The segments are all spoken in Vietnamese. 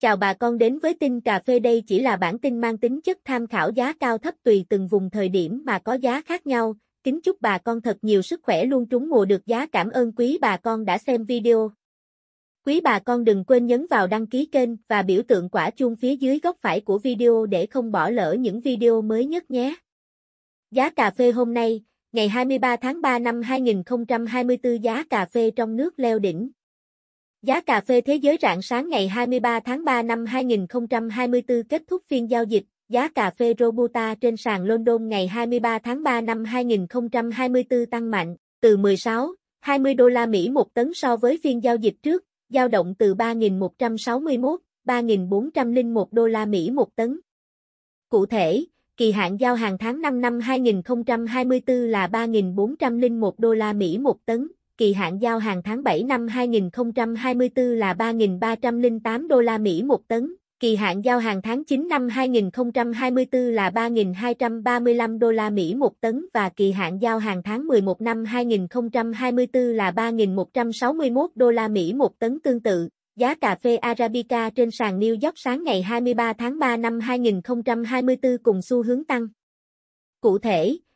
Chào bà con đến với tin cà phê đây chỉ là bản tin mang tính chất tham khảo giá cao thấp tùy từng vùng thời điểm mà có giá khác nhau. Kính chúc bà con thật nhiều sức khỏe luôn trúng mùa được giá cảm ơn quý bà con đã xem video. Quý bà con đừng quên nhấn vào đăng ký kênh và biểu tượng quả chuông phía dưới góc phải của video để không bỏ lỡ những video mới nhất nhé. Giá cà phê hôm nay, ngày 23 tháng 3 năm 2024 giá cà phê trong nước leo đỉnh, Giá cà phê thế giới rạng sáng ngày 23 tháng 3 năm 2024 kết thúc phiên giao dịch, giá cà phê Robusta trên sàn London ngày 23 tháng 3 năm 2024 tăng mạnh, từ 16,20 đô la Mỹ một tấn so với phiên giao dịch trước, dao động từ 3.161, 3.401 đô la Mỹ một tấn. Cụ thể, kỳ hạn giao hàng tháng 5 năm 2024 là 3.401 đô la Mỹ một tấn kỳ hạn giao hàng tháng 7 năm 2024 là 3.308 đô la Mỹ một tấn, kỳ hạn giao hàng tháng 9 năm 2024 là 3.235 đô la Mỹ một tấn và kỳ hạn giao hàng tháng 11 năm 2024 là 3.161 đô la Mỹ một tấn tương tự. Giá cà phê Arabica trên sàn New York sáng ngày 23 tháng 3 năm 2024 cùng xu hướng tăng. Cụ thể,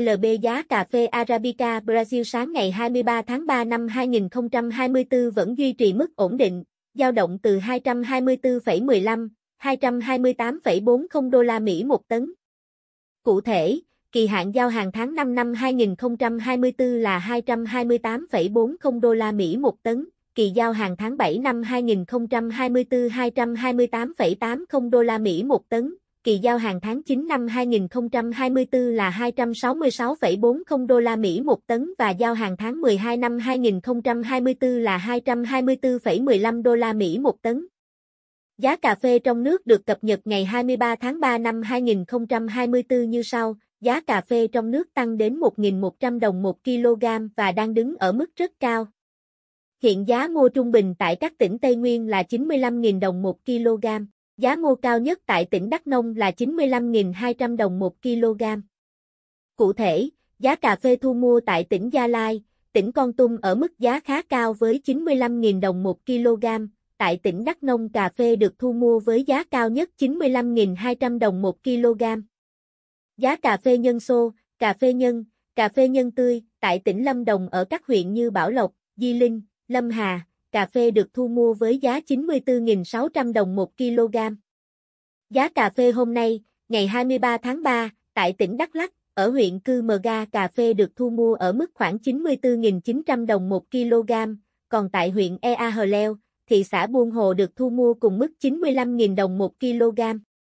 LB giá cà phê Arabica Brazil sáng ngày 23 tháng 3 năm 2024 vẫn duy trì mức ổn định, dao động từ 224,15, 228,40 đô la Mỹ một tấn. Cụ thể, kỳ hạn giao hàng tháng 5 năm 2024 là 228,40 đô la Mỹ một tấn, kỳ giao hàng tháng 7 năm 2024 228,80 đô la Mỹ một tấn kỳ giao hàng tháng 9 năm 2024 là 266,40 đô la Mỹ một tấn và giao hàng tháng 12 năm 2024 là 224,15 đô la Mỹ một tấn. Giá cà phê trong nước được cập nhật ngày 23 tháng 3 năm 2024 như sau, giá cà phê trong nước tăng đến 1.100 đồng 1 kg và đang đứng ở mức rất cao. Hiện giá mua trung bình tại các tỉnh Tây Nguyên là 95.000 đồng 1 kg. Giá ngô cao nhất tại tỉnh Đắk Nông là 95.200 đồng 1 kg. Cụ thể, giá cà phê thu mua tại tỉnh Gia Lai, tỉnh Con Tum ở mức giá khá cao với 95.000 đồng 1 kg, tại tỉnh Đắk Nông cà phê được thu mua với giá cao nhất 95.200 đồng 1 kg. Giá cà phê nhân xô, cà phê nhân, cà phê nhân tươi tại tỉnh Lâm Đồng ở các huyện như Bảo Lộc, Di Linh, Lâm Hà, cà phê được thu mua với giá 94.600 đồng 1 kg. Giá cà phê hôm nay, ngày 23 tháng 3, tại tỉnh Đắk Lắk, ở huyện Cư Mờ Ga cà phê được thu mua ở mức khoảng 94.900 đồng 1 kg, còn tại huyện Ea Hờ Leo, thị xã Buôn Hồ được thu mua cùng mức 95.000 đồng 1 kg.